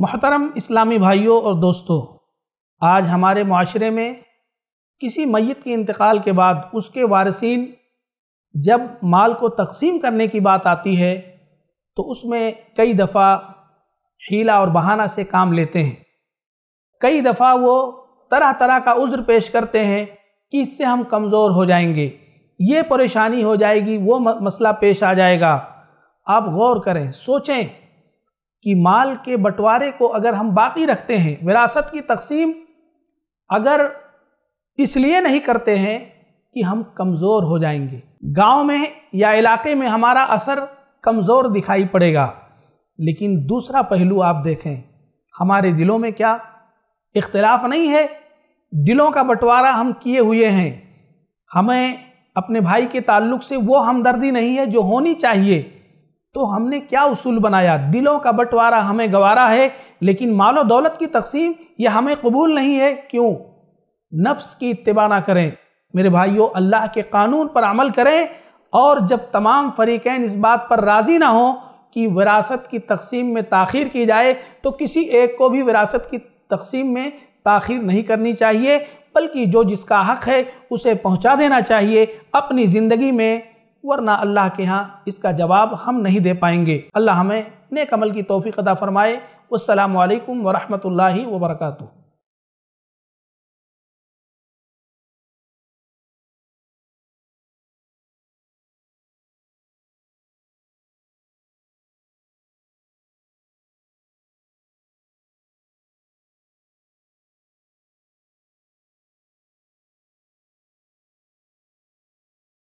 मोहतरम इस्लामी भाइयों और दोस्तों आज हमारे माशरे में किसी मैत के इंतकाल के बाद उसके वारसिन जब माल को तकसीम करने की बात आती है तो उसमें कई दफ़ा हीला और बहाना से काम लेते हैं कई दफ़ा वो तरह तरह का उज़्र पेश करते हैं कि इससे हम कमज़ोर हो जाएंगे ये परेशानी हो जाएगी वो मसला पेश आ जाएगा आप गौर करें सोचें कि माल के बंटवारे को अगर हम बाकी रखते हैं विरासत की तकसीम अगर इसलिए नहीं करते हैं कि हम कमज़ोर हो जाएंगे गांव में या इलाके में हमारा असर कमज़ोर दिखाई पड़ेगा लेकिन दूसरा पहलू आप देखें हमारे दिलों में क्या इख्तलाफ नहीं है दिलों का बंटवारा हम किए हुए हैं हमें अपने भाई के ताल्लुक से वो हमदर्दी नहीं है जो होनी चाहिए तो हमने क्या उसूल बनाया दिलों का बंटवारा हमें गवारा है लेकिन मालो दौलत की तकसीम यह हमें कबूल नहीं है क्यों नफ्स की इतबा ना करें मेरे भाइयों अल्लाह के कानून पर अमल करें और जब तमाम फरीकैन इस बात पर राज़ी ना हों कि विरासत की तकसीम में ताख़ीर की जाए तो किसी एक को भी विरासत की तकसीम में ताख़ीर नहीं करनी चाहिए बल्कि जो जिसका हक़ है उसे पहुंचा देना चाहिए अपनी ज़िंदगी में वरना अल्लाह के यहाँ इसका जवाब हम नहीं दे पाएंगे अल्लाह हमें नेक अमल की तोफ़ी अदा फ़रमाए वालकम वरहमल वर्का